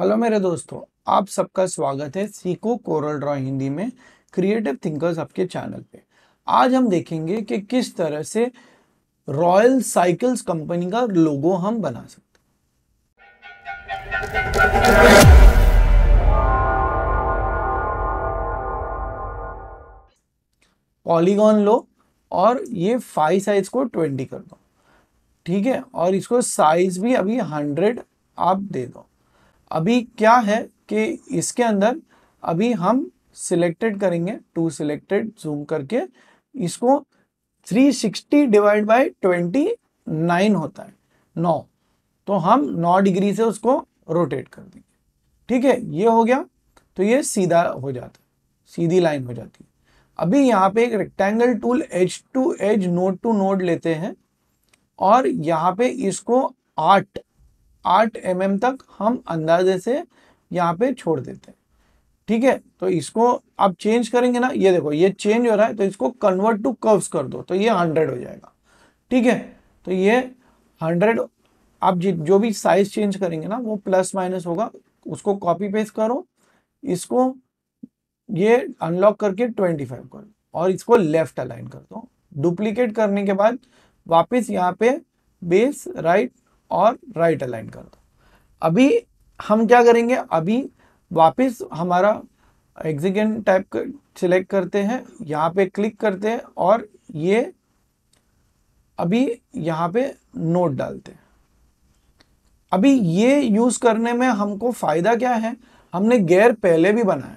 Hello मेरे दोस्तों आप सबका स्वागत है सीखो कोरल ड्रॉ हिंदी में क्रिएटिव थिंकर्स आपके चैनल पे आज हम देखेंगे कि किस तरह से रॉयल साइकिल्स कंपनी का लोगो हम बना सकते पॉलीगॉन लो और ये फाइव साइज को ट्वेंटी कर दो ठीक है और इसको साइज भी अभी हंड्रेड आप दे दो अभी क्या है कि इसके अंदर अभी हम सिलेक्टेड करेंगे टू सिलेक्टेड जूम करके इसको 360 डिवाइड बाई ट्वेंटी होता है नौ तो हम नौ डिग्री से उसको रोटेट कर देंगे ठीक है ये हो गया तो ये सीधा हो जाता है सीधी लाइन हो जाती है अभी यहाँ पे एक rectangle tool edge to edge node to node लेते हैं और यहाँ पे इसको आठ आठ एम mm तक हम अंदाजे से यहाँ पे छोड़ देते हैं ठीक है तो इसको आप चेंज करेंगे ना ये देखो ये चेंज हो रहा है तो इसको कन्वर्ट टू कर्व्स कर दो तो ये हंड्रेड हो जाएगा ठीक है तो ये हंड्रेड आप जो भी साइज चेंज करेंगे ना वो प्लस माइनस होगा उसको कॉपी पेस्ट करो इसको ये अनलॉक करके ट्वेंटी फाइव करो और इसको लेफ्ट अलाइन कर दो डुप्लीकेट करने के बाद वापस यहाँ पे बेस राइट और राइट अलाइन कर दो अभी हम क्या करेंगे अभी वापस हमारा एग्जीक्यूट टाइप कर, सिलेक्ट करते हैं यहाँ पे क्लिक करते हैं और ये अभी यहाँ पे नोट डालते हैं अभी ये यूज़ करने में हमको फ़ायदा क्या है हमने गैर पहले भी बनाया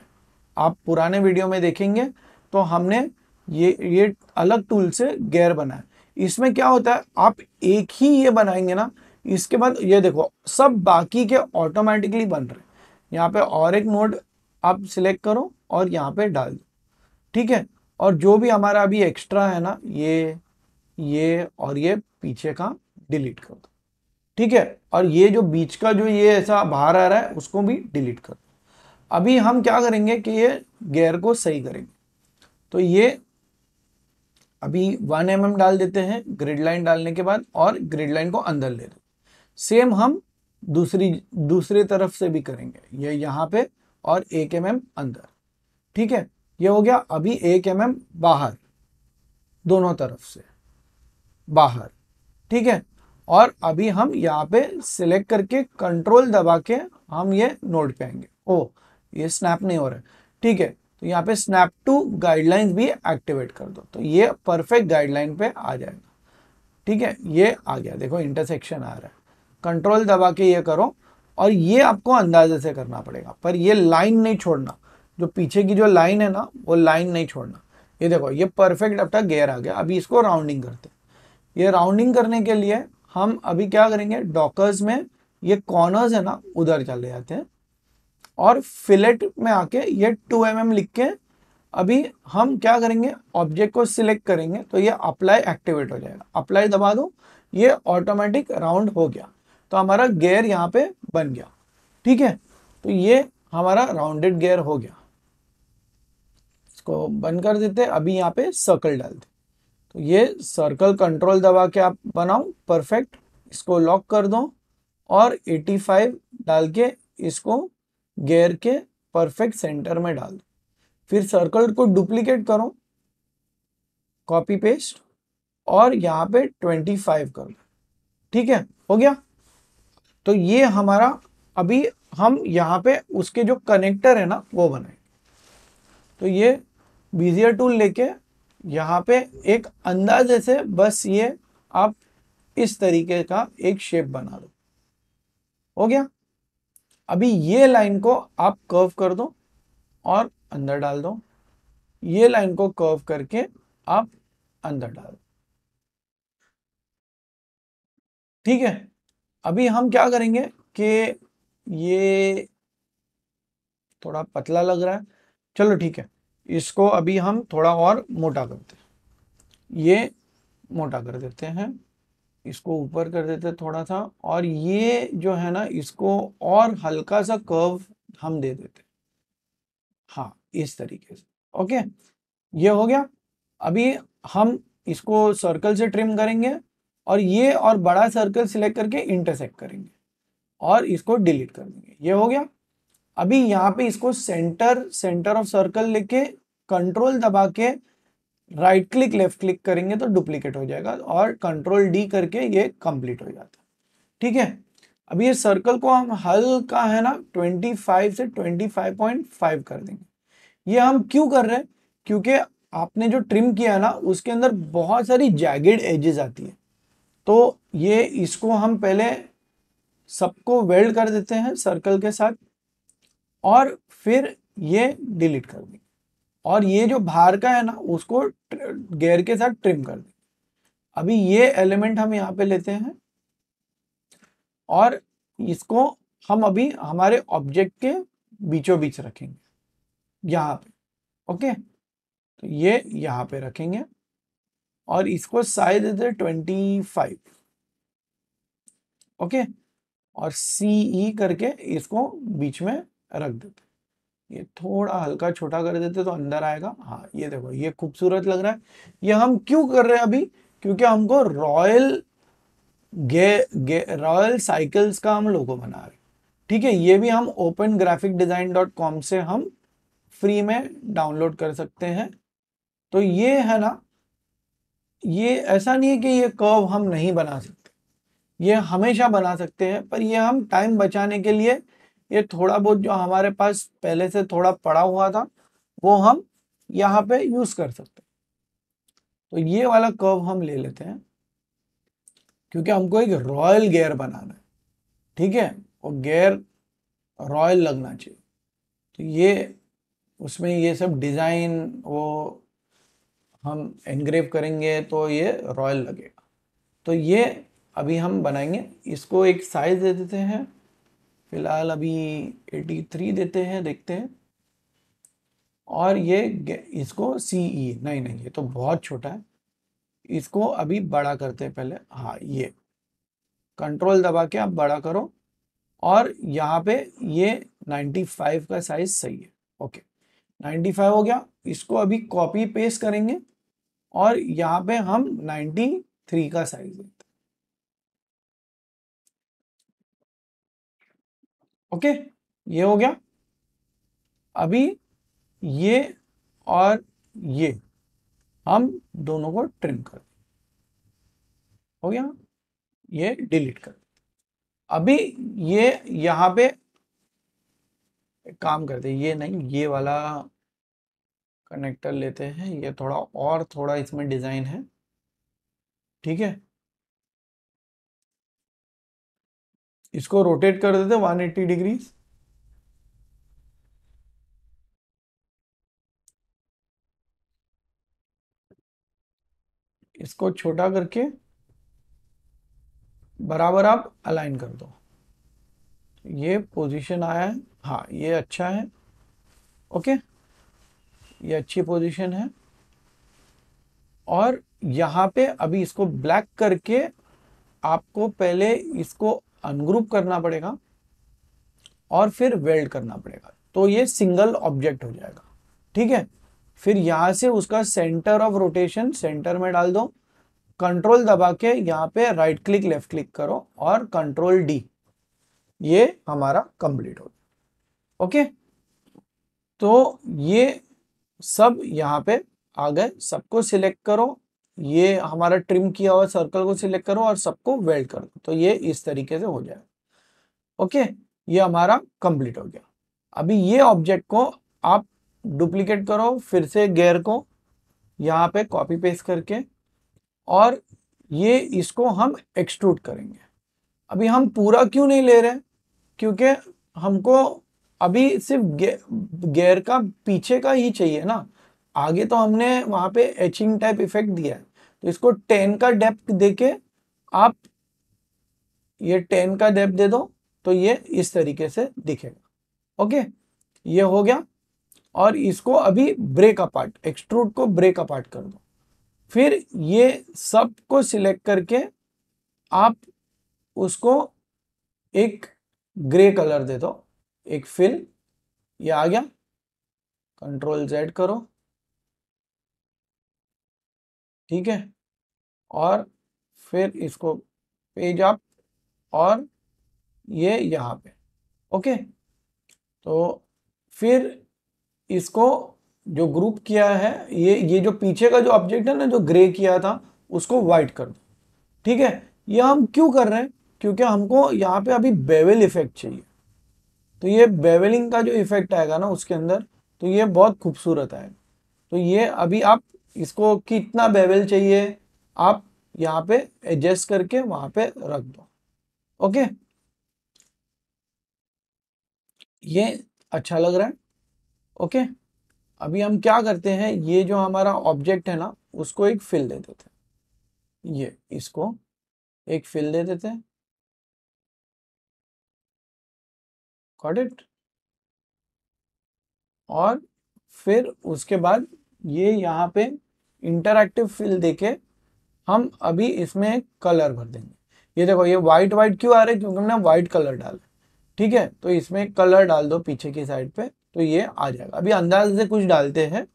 आप पुराने वीडियो में देखेंगे तो हमने ये ये अलग टूल से गैर बनाया इसमें क्या होता है आप एक ही ये बनाएंगे ना इसके बाद ये देखो सब बाकी के ऑटोमेटिकली बन रहे हैं यहाँ पे और एक नोड आप सिलेक्ट करो और यहाँ पे डाल दो ठीक है और जो भी हमारा अभी एक्स्ट्रा है ना ये ये और ये पीछे का डिलीट कर दो ठीक है और ये जो बीच का जो ये ऐसा बाहर आ रहा है उसको भी डिलीट कर दो अभी हम क्या करेंगे कि ये गेयर को सही करेंगे तो ये अभी वन एम mm डाल देते हैं ग्रिड लाइन डालने के बाद और ग्रिड लाइन को अंदर ले दो सेम हम दूसरी दूसरे तरफ से भी करेंगे ये यहां पे और एक एम mm अंदर ठीक है ये हो गया अभी एक एम mm बाहर दोनों तरफ से बाहर ठीक है और अभी हम यहाँ पे सिलेक्ट करके कंट्रोल दबा के हम ये नोट पे आएंगे ओ ये स्नैप नहीं हो रहा है ठीक है तो यहाँ पे स्नैप टू गाइडलाइन भी एक्टिवेट कर दो तो ये परफेक्ट गाइडलाइन पे आ जाएगा ठीक है ये आ गया देखो इंटरसेक्शन आ रहा है कंट्रोल दबा के ये करो और ये आपको अंदाजे से करना पड़ेगा पर ये लाइन नहीं छोड़ना जो पीछे की जो लाइन है ना वो लाइन नहीं छोड़ना ये देखो ये परफेक्ट अपना गेयर आ गया अभी इसको राउंडिंग करते ये राउंडिंग करने के लिए हम अभी क्या करेंगे डॉकर्स में ये कॉर्नर्स है ना उधर चले जाते हैं और फिलेट में आके ये टू एम mm लिख के अभी हम क्या करेंगे ऑब्जेक्ट को सिलेक्ट करेंगे तो ये अप्लाई एक्टिवेट हो जाएगा अप्लाई दबा दो ये ऑटोमेटिक राउंड हो गया तो हमारा गेयर यहाँ पे बन गया ठीक है तो ये हमारा राउंडेड गेयर हो गया इसको बंद कर देते अभी यहाँ पे सर्कल डालते तो ये सर्कल कंट्रोल दबा के आप बनाओ परफेक्ट इसको लॉक कर दो और 85 डाल के इसको गेयर के परफेक्ट सेंटर में डाल दो फिर सर्कल को डुप्लीकेट करो कॉपी पेस्ट और यहाँ पे 25 कर दो ठीक है हो गया तो ये हमारा अभी हम यहाँ पे उसके जो कनेक्टर है ना वो बने तो ये बीजियर टूल लेके यहाँ पे एक अंदाजे से बस ये आप इस तरीके का एक शेप बना दो हो गया अभी ये लाइन को आप कर्व कर दो और अंदर डाल दो ये लाइन को कर्व करके आप अंदर डाल दो ठीक है अभी हम क्या करेंगे कि ये थोड़ा पतला लग रहा है चलो ठीक है इसको अभी हम थोड़ा और मोटा करते हैं ये मोटा कर देते हैं इसको ऊपर कर देते हैं थोड़ा सा और ये जो है ना इसको और हल्का सा कर्व हम दे देते हाँ इस तरीके से ओके ये हो गया अभी हम इसको सर्कल से ट्रिम करेंगे और ये और बड़ा सर्कल सिलेक्ट करके इंटरसेक्ट करेंगे और इसको डिलीट कर देंगे ये हो गया अभी यहाँ पे इसको सेंटर सेंटर ऑफ सर्कल लेके कंट्रोल दबा के राइट क्लिक लेफ्ट क्लिक करेंगे तो डुप्लीकेट हो जाएगा और कंट्रोल डी करके ये कंप्लीट हो जाता है ठीक है अभी ये सर्कल को हम हल्का है ना 25 से 25.5 कर देंगे ये हम क्यों कर रहे हैं क्योंकि आपने जो ट्रिम किया ना उसके अंदर बहुत सारी जैगेड एजेस आती है तो ये इसको हम पहले सबको वेल्ड कर देते हैं सर्कल के साथ और फिर ये डिलीट कर देंगे और ये जो भार का है ना उसको गेयर के साथ ट्रिम कर देंगे अभी ये एलिमेंट हम यहाँ पे लेते हैं और इसको हम अभी हमारे ऑब्जेक्ट के बीचों बीच रखेंगे यहाँ पे ओके तो ये यहाँ पे रखेंगे और इसको साइज इधर ट्वेंटी फाइव ओके और सीई e करके इसको बीच में रख देते ये थोड़ा हल्का छोटा कर देते तो अंदर आएगा हाँ ये देखो ये खूबसूरत लग रहा है ये हम क्यों कर रहे हैं अभी क्योंकि हमको royal gay, gay royal cycles का हम लोगो बना रहे ठीक है ये भी हम open graphic design dot com से हम फ्री में डाउनलोड कर सकते हैं तो ये है ना ये ऐसा नहीं है कि ये कर्व हम नहीं बना सकते ये हमेशा बना सकते हैं पर ये हम टाइम बचाने के लिए ये थोड़ा बहुत जो हमारे पास पहले से थोड़ा पड़ा हुआ था वो हम यहाँ पे यूज कर सकते तो ये वाला कर्व हम ले लेते हैं क्योंकि हमको एक रॉयल गेयर बनाना है ठीक है और गेयर रॉयल लगना चाहिए तो ये उसमें ये सब डिज़ाइन वो हम एनग्रेव करेंगे तो ये रॉयल लगेगा तो ये अभी हम बनाएंगे इसको एक साइज़ दे देते हैं फ़िलहाल अभी 83 देते हैं देखते हैं और ये इसको सी ई e, नहीं नहीं ये तो बहुत छोटा है इसको अभी बड़ा करते हैं पहले हाँ ये कंट्रोल दबा के आप बड़ा करो और यहाँ पे ये 95 का साइज़ सही है ओके 95 हो गया इसको अभी कॉपी पेस्ट करेंगे और यहां पे हम 93 का साइज लेते हैं ओके ये हो गया अभी ये और ये हम दोनों को ट्रिम कर हो गया ये डिलीट कर अभी ये यहां पे काम करते ये नहीं ये वाला कनेक्टर लेते हैं ये थोड़ा और थोड़ा इसमें डिज़ाइन है ठीक है इसको रोटेट कर देते वन एट्टी डिग्री इसको छोटा करके बराबर आप अलाइन कर दो ये पोजीशन आया है हाँ ये अच्छा है ओके ये अच्छी पोजीशन है और यहाँ पे अभी इसको ब्लैक करके आपको पहले इसको अनग्रुप करना पड़ेगा और फिर वेल्ड करना पड़ेगा तो ये सिंगल ऑब्जेक्ट हो जाएगा ठीक है फिर यहां से उसका सेंटर ऑफ रोटेशन सेंटर में डाल दो कंट्रोल दबा के यहाँ पे राइट क्लिक लेफ्ट क्लिक करो और कंट्रोल डी ये हमारा कंप्लीट हो ओके तो ये सब यहाँ पे आ गए सबको सिलेक्ट करो ये हमारा ट्रिम किया हुआ सर्कल को सिलेक्ट करो और सबको वेल्ड कर दो तो ये इस तरीके से हो जाए ओके ये हमारा कंप्लीट हो गया अभी ये ऑब्जेक्ट को आप डुप्लीकेट करो फिर से गेयर को यहाँ पे कॉपी पेस्ट करके और ये इसको हम एक्सट्रूट करेंगे अभी हम पूरा क्यों नहीं ले रहे क्योंकि हमको अभी सिर्फ गेयर का पीछे का ही चाहिए ना आगे तो हमने वहां पे एचिंग टाइप इफेक्ट दिया है तो इसको टेन का डेप्थ देके आप ये टेन का डेप्थ दे दो तो ये इस तरीके से दिखेगा ओके ये हो गया और इसको अभी ब्रेक अपार्ट एक्सट्रूड को ब्रेक अपार्ट कर दो फिर ये सब को सिलेक्ट करके आप उसको एक ग्रे कलर दे दो एक फिल ये आ गया कंट्रोल जेड करो ठीक है और फिर इसको पेज आप और ये यहाँ पे ओके तो फिर इसको जो ग्रुप किया है ये ये जो पीछे का जो ऑब्जेक्ट है ना जो ग्रे किया था उसको वाइट कर दो ठीक है ये हम क्यों कर रहे हैं क्योंकि हमको यहाँ पे अभी बेवेल इफेक्ट चाहिए तो ये बेवलिंग का जो इफेक्ट आएगा ना उसके अंदर तो ये बहुत खूबसूरत आएगा तो ये अभी आप इसको कितना बेवल चाहिए आप यहाँ पे एडजस्ट करके वहां पे रख दो ओके ये अच्छा लग रहा है ओके अभी हम क्या करते हैं ये जो हमारा ऑब्जेक्ट है ना उसको एक फिल दे देते हैं ये इसको एक फिल दे देते हैं इट और फिर उसके बाद ये यहाँ पे इंटरक्टिव फील देके हम अभी इसमें कलर भर देंगे ये देखो ये वाइट वाइट क्यों आ रहे क्योंकि हमने व्हाइट कलर डाला ठीक है तो इसमें कलर डाल दो पीछे की साइड पे तो ये आ जाएगा अभी अंदाज से कुछ डालते हैं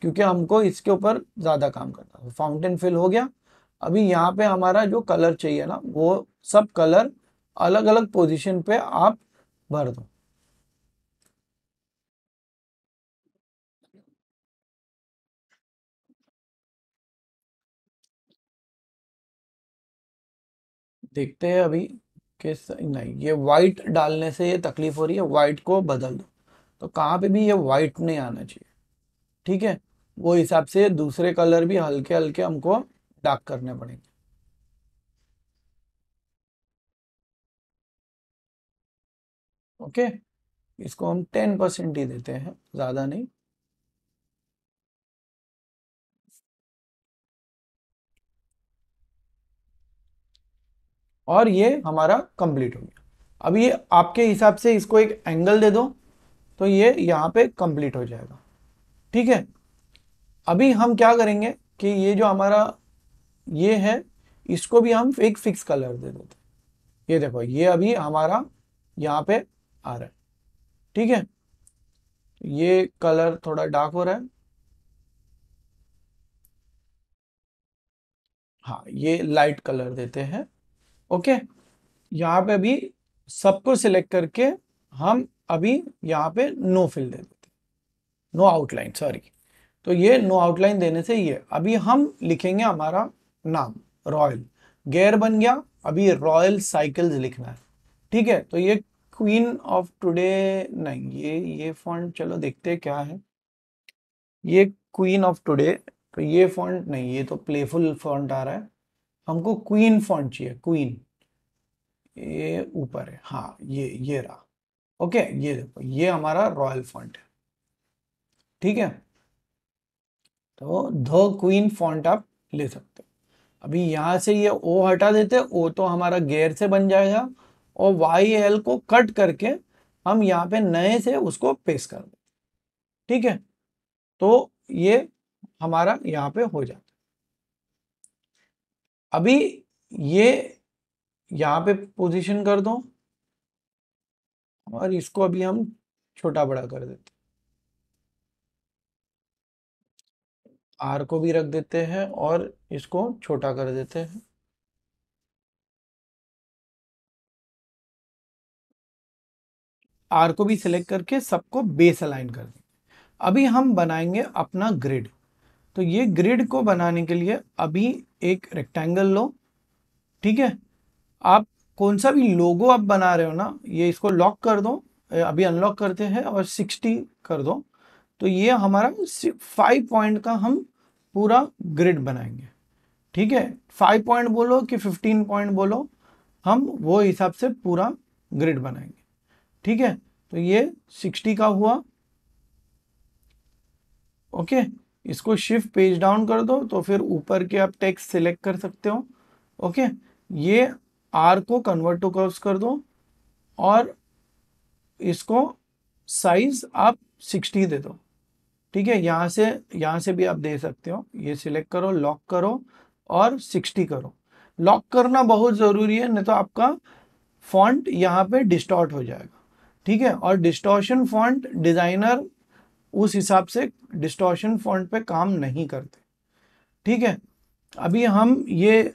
क्योंकि हमको इसके ऊपर ज़्यादा काम करना है फाउंटेन फिल हो गया अभी यहाँ पे हमारा जो कलर चाहिए ना वो सब कलर अलग अलग पोजिशन पे आप भर दो देखते हैं अभी किस नहीं ये वाइट डालने से ये तकलीफ हो रही है वाइट को बदल दो तो कहाँ पे भी ये वाइट नहीं आना चाहिए ठीक है वो हिसाब से दूसरे कलर भी हल्के हल्के हमको डार्क करने पड़ेंगे ओके इसको हम टेन परसेंट ही देते हैं ज़्यादा नहीं और ये हमारा कंप्लीट हो गया अब ये आपके हिसाब से इसको एक एंगल दे दो तो ये यहाँ पे कंप्लीट हो जाएगा ठीक है अभी हम क्या करेंगे कि ये जो हमारा ये है इसको भी हम एक फिक्स कलर दे देते ये देखो ये अभी हमारा यहाँ पे आ रहा है ठीक है ये कलर थोड़ा डार्क हो रहा है हाँ ये लाइट कलर देते हैं ओके यहाँ पे अभी सबको सिलेक्ट करके हम अभी यहाँ पे नो फिल दे देते नो आउटलाइन सॉरी तो ये नो आउटलाइन देने से ये अभी हम लिखेंगे हमारा नाम रॉयल गैर बन गया अभी रॉयल साइकिल्स लिखना है ठीक है तो ये क्वीन ऑफ टुडे नहीं ये ये फॉन्ट चलो देखते क्या है ये क्वीन ऑफ टुडे तो ये फॉन्ट नहीं ये तो प्लेफुल फॉन्ट आ रहा है हमको क्वीन फॉन्ट चाहिए क्वीन ये ऊपर है हाँ ये ये रहा ओके ये देखो ये हमारा रॉयल फॉन्ट है ठीक है तो ध क्वीन फॉन्ट आप ले सकते अभी यहां से ये ओ हटा देते ओ तो हमारा गेयर से बन जाएगा और वाई एल को कट करके हम यहाँ पे नए से उसको पेस्ट कर देते ठीक है तो ये हमारा यहाँ पे हो जाता अभी ये यहाँ पे पोजीशन कर दो और इसको अभी हम छोटा बड़ा कर देते आर को भी रख देते हैं और इसको छोटा कर देते हैं आर को भी सिलेक्ट करके सबको बेस अलाइन कर देंगे अभी हम बनाएंगे अपना ग्रिड तो ये ग्रिड को बनाने के लिए अभी एक रेक्टेंगल लो ठीक है आप कौन सा भी लोगो आप बना रहे हो ना ये इसको लॉक कर दो अभी अनलॉक करते हैं और सिक्सटी कर दो तो ये हमारा फाइव पॉइंट का हम पूरा ग्रिड बनाएंगे ठीक है फाइव पॉइंट बोलो कि फिफ्टीन पॉइंट बोलो हम वो हिसाब से पूरा ग्रिड बनाएंगे ठीक है तो ये सिक्सटी का हुआ ओके इसको शिफ्ट पेज डाउन कर दो तो फिर ऊपर के आप टेक्स्ट सिलेक्ट कर सकते हो ओके ये आर को कन्वर्ट टू कर्व्स कर दो और इसको साइज आप 60 दे दो ठीक है यहाँ से यहाँ से भी आप दे सकते हो ये सिलेक्ट करो लॉक करो और 60 करो लॉक करना बहुत ज़रूरी है नहीं तो आपका फॉन्ट यहाँ पे डिस्टॉर्ट हो जाएगा ठीक है और डिस्टॉर्शन फॉन्ट डिज़ाइनर उस हिसाब से डिस्टॉर्शन फॉन्ट पे काम नहीं करते ठीक है अभी हम ये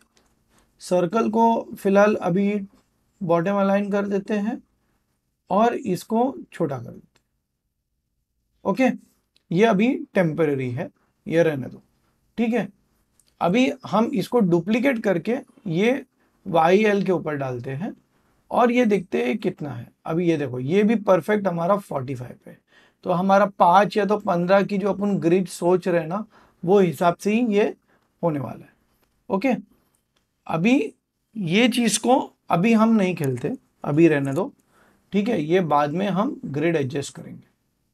सर्कल को फिलहाल अभी बॉटम अलाइन कर देते हैं और इसको छोटा कर देते हैं ओके ये अभी टेम्पररी है ये रहने दो ठीक है अभी हम इसको डुप्लीकेट करके ये वाई एल के ऊपर डालते हैं और ये देखते हैं कितना है अभी ये देखो ये भी परफेक्ट हमारा 45 है तो हमारा पाँच या तो पंद्रह की जो अपन ग्रिड सोच रहे हैं ना वो हिसाब से ही ये होने वाला है ओके अभी ये चीज़ को अभी हम नहीं खेलते अभी रहने दो ठीक है ये बाद में हम ग्रिड एडजस्ट करेंगे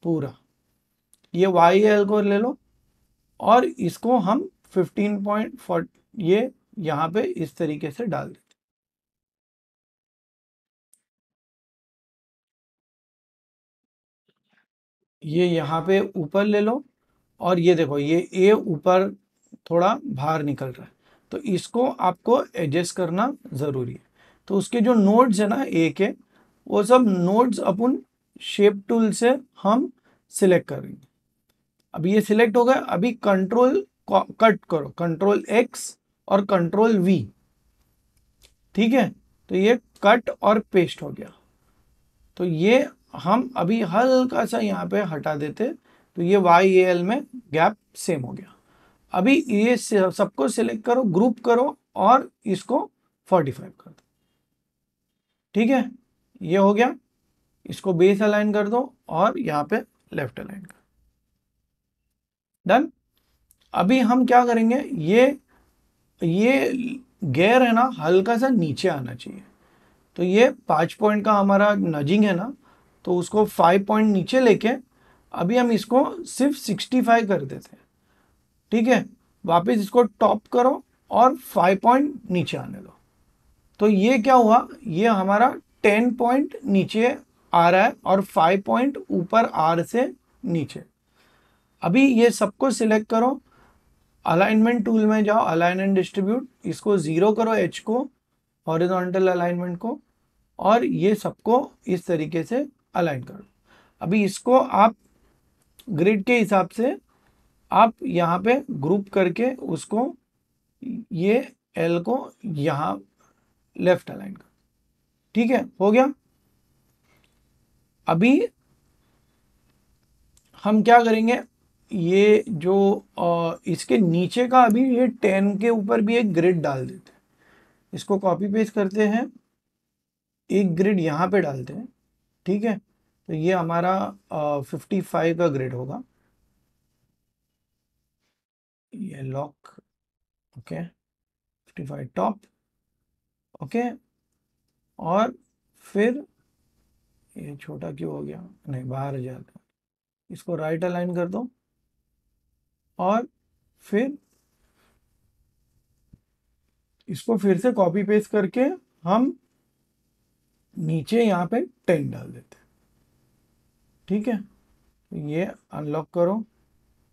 पूरा ये वाई एल को ले लो और इसको हम फिफ्टीन पॉइंट फोर्ट ये यहाँ पे इस तरीके से डाल दें ये यहाँ पे ऊपर ले लो और ये देखो ये ए ऊपर थोड़ा बाहर निकल रहा है तो इसको आपको एडजस्ट करना ज़रूरी है तो उसके जो नोड्स है ना ए के वो सब नोड्स अपन शेप टूल से हम सिलेक्ट करेंगे अब ये सिलेक्ट हो गया अभी कंट्रोल कट करो कंट्रोल एक्स और कंट्रोल वी ठीक है तो ये कट और पेस्ट हो गया तो ये हम अभी हल्का सा यहाँ पे हटा देते तो ये वाई ए एल में गैप सेम हो गया अभी ये सबको सिलेक्ट करो ग्रुप करो और इसको 45 कर दो ठीक है ये हो गया इसको बेस अलाइन कर दो और यहाँ पे लेफ्ट अलाइन कर डन अभी हम क्या करेंगे ये ये गेयर है ना हल्का सा नीचे आना चाहिए तो ये पाँच पॉइंट का हमारा नजिंग है ना तो उसको फाइव पॉइंट नीचे लेके अभी हम इसको सिर्फ सिक्सटी फाइव कर देते हैं ठीक है वापस इसको टॉप करो और फाइव पॉइंट नीचे आने दो तो ये क्या हुआ ये हमारा टेन पॉइंट नीचे आ रहा है और फाइव पॉइंट ऊपर आर से नीचे अभी ये सबको सिलेक्ट करो अलाइनमेंट टूल में जाओ अलाइन एंड डिस्ट्रीब्यूट इसको ज़ीरो करो एच को हॉरिजॉन्टल अलाइनमेंट को और ये सबको इस तरीके से अलाइन कर दो अभी इसको आप ग्रिड के हिसाब से आप यहाँ पे ग्रुप करके उसको ये एल को यहाँ लेफ्ट अलाइन कर ठीक है हो गया अभी हम क्या करेंगे ये जो आ, इसके नीचे का अभी ये टेन के ऊपर भी एक ग्रिड डाल देते हैं इसको कॉपी पेस्ट करते हैं एक ग्रिड यहाँ पे डालते हैं ठीक है तो ये हमारा फिफ्टी फाइव का ग्रेड होगा ये lock okay fifty five top okay और फिर ये छोटा क्यों हो गया नहीं बाहर जाता इसको राइट अलाइन कर दो और फिर इसको फिर से कॉपी पेस्ट करके हम नीचे यहाँ पे टेन डाल देते हैं ठीक है ये अनलॉक करो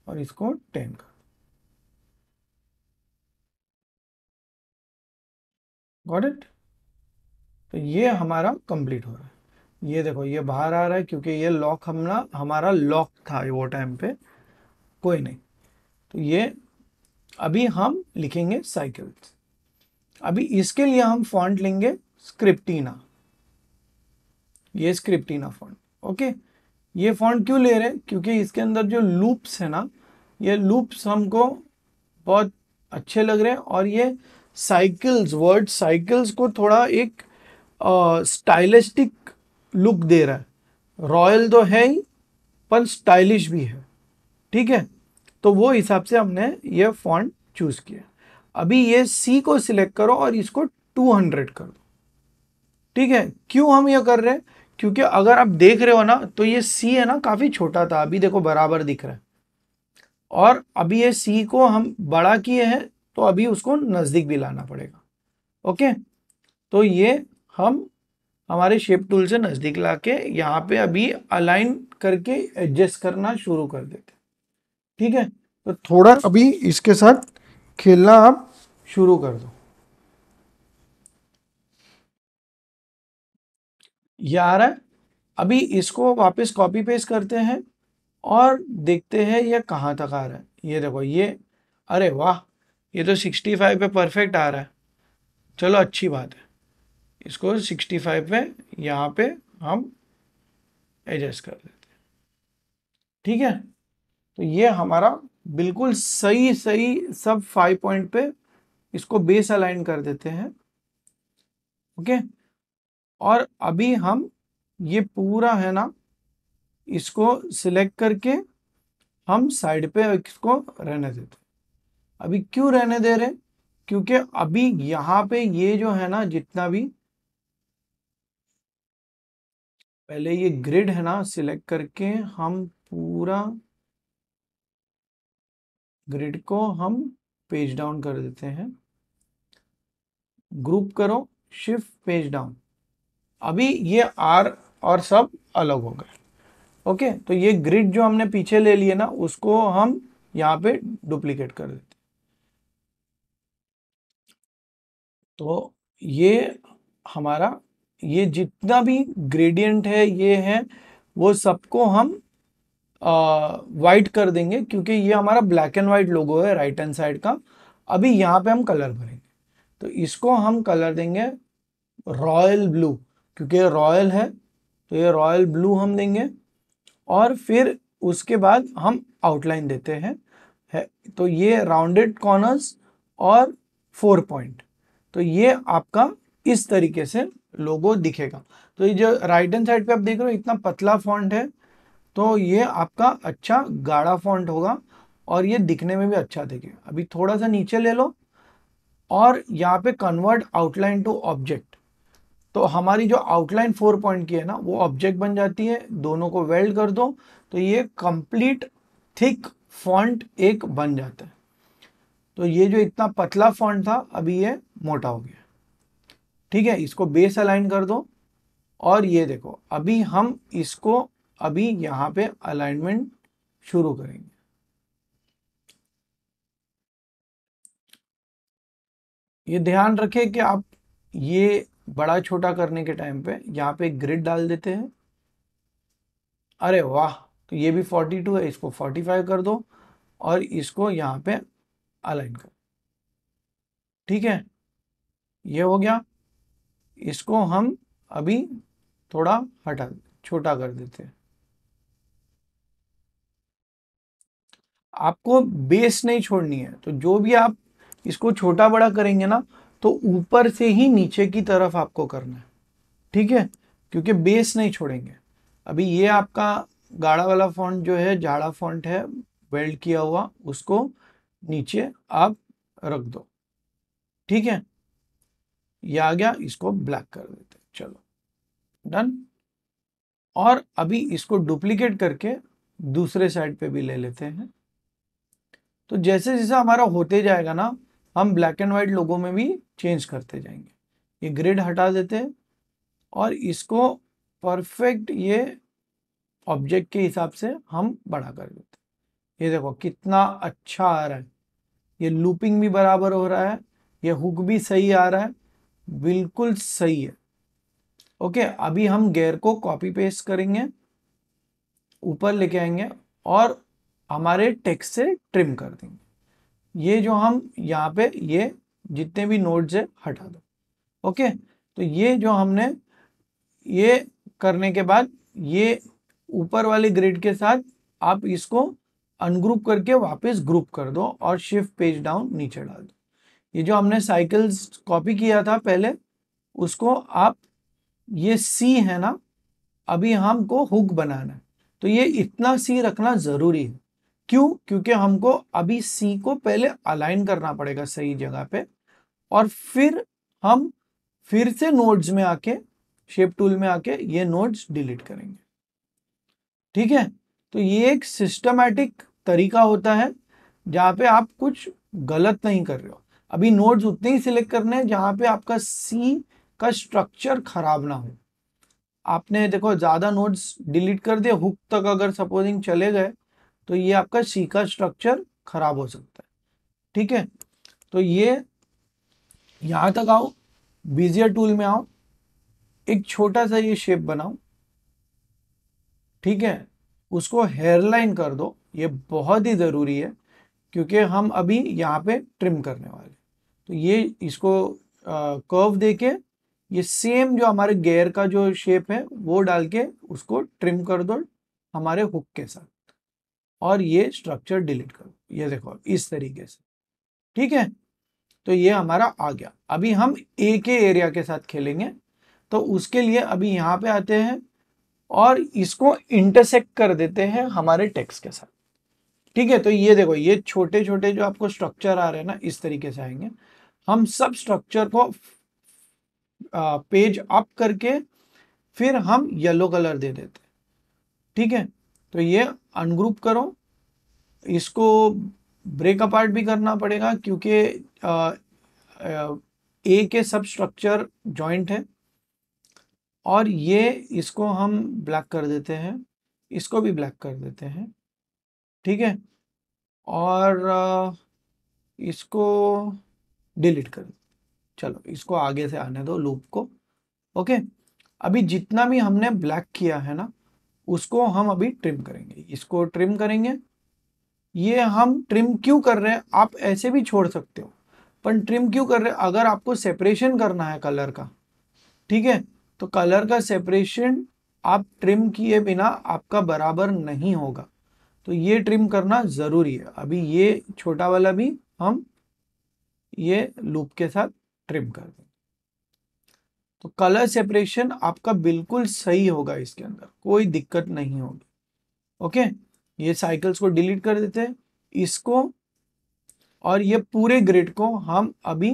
और इसको टेन करो गॉट इट तो ये हमारा कंप्लीट हो रहा है ये देखो ये बाहर आ रहा है क्योंकि ये लॉक हमारा हमारा लॉक था वो टाइम पे कोई नहीं तो ये अभी हम लिखेंगे साइकिल्स अभी इसके लिए हम फॉन्ट लेंगे स्क्रिप्टीना ये स्क्रिप्टीना फॉन्ट ओके ये फॉन्ट क्यों ले रहे हैं क्योंकि इसके अंदर जो लूप्स है ना ये लूप्स हमको बहुत अच्छे लग रहे हैं और ये साइकिल्स वर्ड साइकिल्स को थोड़ा एक स्टाइलिस्टिक लुक दे रहा है रॉयल तो है ही पर स्टाइलिश भी है ठीक है तो वो हिसाब से हमने ये फॉन्ट चूज़ किया अभी ये सी को सिलेक्ट करो और इसको 200 कर दो ठीक है क्यों हम ये कर रहे हैं क्योंकि अगर आप देख रहे हो ना तो ये सी है ना काफ़ी छोटा था अभी देखो बराबर दिख रहा है और अभी ये सी को हम बड़ा किए हैं तो अभी उसको नज़दीक भी लाना पड़ेगा ओके तो ये हम हमारे शेप टूल से नज़दीक ला के यहाँ पे अभी अलाइन करके एडजस्ट करना शुरू कर देते ठीक है तो थोड़ा अभी इसके साथ खेलना आप शुरू कर दो ये आ रहा है अभी इसको वापस कॉपी पेस्ट करते हैं और देखते हैं ये कहाँ तक आ रहा है ये देखो ये अरे वाह ये तो 65 पे परफेक्ट आ रहा है चलो अच्छी बात है इसको 65 पे यहाँ पे हम एडजस्ट कर देते हैं ठीक है तो ये हमारा बिल्कुल सही सही सब फाइव पॉइंट पे इसको बेस अलाइन कर देते हैं ओके okay? और अभी हम ये पूरा है ना इसको सिलेक्ट करके हम साइड पे इसको रहने देते अभी क्यों रहने दे रहे क्योंकि अभी यहाँ पे ये जो है ना जितना भी पहले ये ग्रिड है ना सिलेक्ट करके हम पूरा ग्रिड को हम पेज डाउन कर देते हैं ग्रुप करो शिफ्ट पेज डाउन अभी ये आर और सब अलग हो गए ओके तो ये ग्रिड जो हमने पीछे ले लिए ना उसको हम यहाँ पे डुप्लीकेट कर देते तो ये हमारा ये जितना भी ग्रेडियंट है ये है वो सबको हम वाइट कर देंगे क्योंकि ये हमारा ब्लैक एंड वाइट लोगो है राइट हैंड साइड का अभी यहाँ पे हम कलर भरेंगे तो इसको हम कलर देंगे रॉयल ब्लू क्योंकि रॉयल है तो ये रॉयल ब्लू हम देंगे और फिर उसके बाद हम आउटलाइन देते हैं है तो ये राउंडेड कॉर्नर्स और फोर पॉइंट तो ये आपका इस तरीके से लोगो दिखेगा तो ये जो राइट एंड साइड पे आप देख रहे हो इतना पतला फॉन्ट है तो ये आपका अच्छा गाढ़ा फॉन्ट होगा और ये दिखने में भी अच्छा दिखेगा अभी थोड़ा सा नीचे ले लो और यहाँ पे कन्वर्ट आउटलाइन टू ऑब्जेक्ट तो हमारी जो आउटलाइन फोर पॉइंट की है ना वो ऑब्जेक्ट बन जाती है दोनों को वेल्ड कर दो तो ये कंप्लीट थिक फॉन्ट एक बन जाता है तो ये जो इतना पतला फॉन्ट था अभी ये मोटा हो गया ठीक है इसको बेस अलाइन कर दो और ये देखो अभी हम इसको अभी यहां पे अलाइनमेंट शुरू करेंगे ये ध्यान रखें कि आप ये बड़ा छोटा करने के टाइम पे यहाँ पे ग्रिड डाल देते हैं अरे वाह तो ये भी 42 है इसको 45 कर दो और इसको यहाँ पे अलाइन कर ठीक है ये हो गया इसको हम अभी थोड़ा हटा छोटा कर देते हैं आपको बेस नहीं छोड़नी है तो जो भी आप इसको छोटा बड़ा करेंगे ना तो ऊपर से ही नीचे की तरफ आपको करना है ठीक है क्योंकि बेस नहीं छोड़ेंगे अभी ये आपका गाढ़ा वाला फॉन्ट जो है झाड़ा फॉन्ट है वेल्ड किया हुआ उसको नीचे आप रख दो ठीक है ये आ गया इसको ब्लैक कर देते चलो डन और अभी इसको डुप्लीकेट करके दूसरे साइड पे भी ले लेते हैं तो जैसे जैसे हमारा होते जाएगा ना हम ब्लैक एंड व्हाइट लोगों में भी चेंज करते जाएंगे ये ग्रिड हटा देते हैं और इसको परफेक्ट ये ऑब्जेक्ट के हिसाब से हम बड़ा कर देते ये देखो कितना अच्छा आ रहा है ये लूपिंग भी बराबर हो रहा है ये हुक भी सही आ रहा है बिल्कुल सही है ओके अभी हम गेयर को कॉपी पेस्ट करेंगे ऊपर लेके आएंगे और हमारे टेक्स्ट से ट्रिम कर देंगे ये जो हम यहाँ पे ये जितने भी नोड्स है हटा दो ओके तो ये जो हमने ये करने के बाद ये ऊपर वाले ग्रिड के साथ आप इसको अनग्रुप करके वापस ग्रुप कर दो और शिफ्ट पेज डाउन नीचे डाल दो ये जो हमने साइकिल्स कॉपी किया था पहले उसको आप ये सी है ना अभी हमको हुक बनाना है तो ये इतना सी रखना ज़रूरी है क्यों क्योंकि हमको अभी सी को पहले अलाइन करना पड़ेगा सही जगह पे और फिर हम फिर से नोड्स में आके शेप टूल में आके ये नोड्स डिलीट करेंगे ठीक है तो ये एक सिस्टमैटिक तरीका होता है जहां पे आप कुछ गलत नहीं कर रहे हो अभी नोड्स उतने ही सिलेक्ट करने हैं जहां पे आपका सी का स्ट्रक्चर खराब ना हो आपने देखो ज़्यादा नोड्स डिलीट कर दिए हुक तक अगर सपोजिंग चले गए तो ये आपका सी का स्ट्रक्चर खराब हो सकता है ठीक है तो ये यहां तक आओ बिजियर टूल में आओ एक छोटा सा ये शेप बनाओ ठीक है उसको हेयरलाइन कर दो ये बहुत ही ज़रूरी है क्योंकि हम अभी यहाँ पे ट्रिम करने वाले तो ये इसको कर्व कर्व देके ये सेम जो हमारे गेयर का जो शेप है वो डाल के उसको ट्रिम कर दो हमारे हुक के साथ और ये स्ट्रक्चर डिलीट कर दो ये देखो इस तरीके से ठीक है तो ये हमारा आ गया अभी हम ए के एरिया के साथ खेलेंगे तो उसके लिए अभी यहाँ पे आते हैं और इसको इंटरसेक्ट कर देते हैं हमारे टेक्स के साथ ठीक है तो ये देखो ये छोटे छोटे जो आपको स्ट्रक्चर आ रहे हैं ना इस तरीके से आएंगे हम सब स्ट्रक्चर को पेज अप करके फिर हम येलो कलर दे देते ठीक है तो ये अनग्रुप करो इसको ब्रेक अपार्ट भी करना पड़ेगा क्योंकि ए के सब स्ट्रक्चर जॉइंट है और ये इसको हम ब्लैक कर देते हैं इसको भी ब्लैक कर देते हैं ठीक है और इसको डिलीट कर चलो इसको आगे से आने दो लूप को ओके अभी जितना भी हमने ब्लैक किया है ना उसको हम अभी ट्रिम करेंगे इसको ट्रिम करेंगे ये हम ट्रिम क्यों कर रहे हैं आप ऐसे भी छोड़ सकते हो पर ट्रिम क्यों कर रहे हैं अगर आपको सेपरेशन करना है कलर का ठीक है तो कलर का सेपरेशन आप ट्रिम किए बिना आपका बराबर नहीं होगा तो ये ट्रिम करना ज़रूरी है अभी ये छोटा वाला भी हम ये लूप के साथ ट्रिम कर देंगे तो कलर सेपरेशन आपका बिल्कुल सही होगा इसके अंदर कोई दिक्कत नहीं होगी ओके ये साइकिल्स को डिलीट कर देते हैं इसको और ये पूरे ग्रिड को हम अभी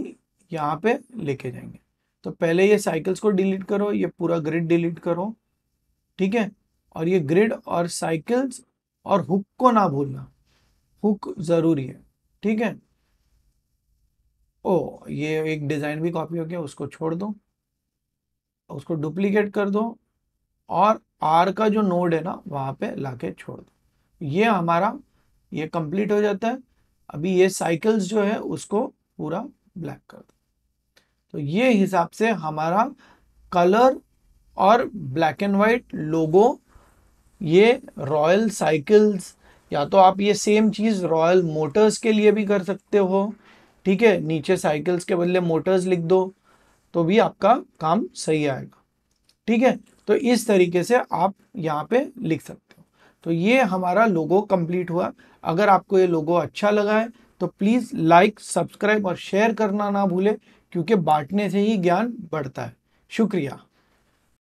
यहाँ पे लेके जाएंगे तो पहले ये साइकिल्स को डिलीट करो ये पूरा ग्रिड डिलीट करो ठीक है और ये ग्रिड और साइकिल्स और हुक को ना भूलना हुक ज़रूरी है ठीक है ओ ये एक डिज़ाइन भी कॉपी हो गया उसको छोड़ दो उसको डुप्लीकेट कर दो और आर का जो नोड है ना वहां पे लाके छोड़ दो ये हमारा ये कंप्लीट हो जाता है अभी ये साइकिल्स जो है उसको पूरा ब्लैक कर दो तो ये हिसाब से हमारा कलर और ब्लैक एंड वाइट लोगो ये रॉयल साइकिल्स या तो आप ये सेम चीज़ रॉयल मोटर्स के लिए भी कर सकते हो ठीक है नीचे साइकिल्स के बदले मोटर्स लिख दो तो भी आपका काम सही आएगा ठीक है तो इस तरीके से आप यहाँ पे लिख सकते तो ये हमारा लोगो कंप्लीट हुआ अगर आपको ये लोगो अच्छा लगा है तो प्लीज़ लाइक सब्सक्राइब और शेयर करना ना भूलें क्योंकि बांटने से ही ज्ञान बढ़ता है शुक्रिया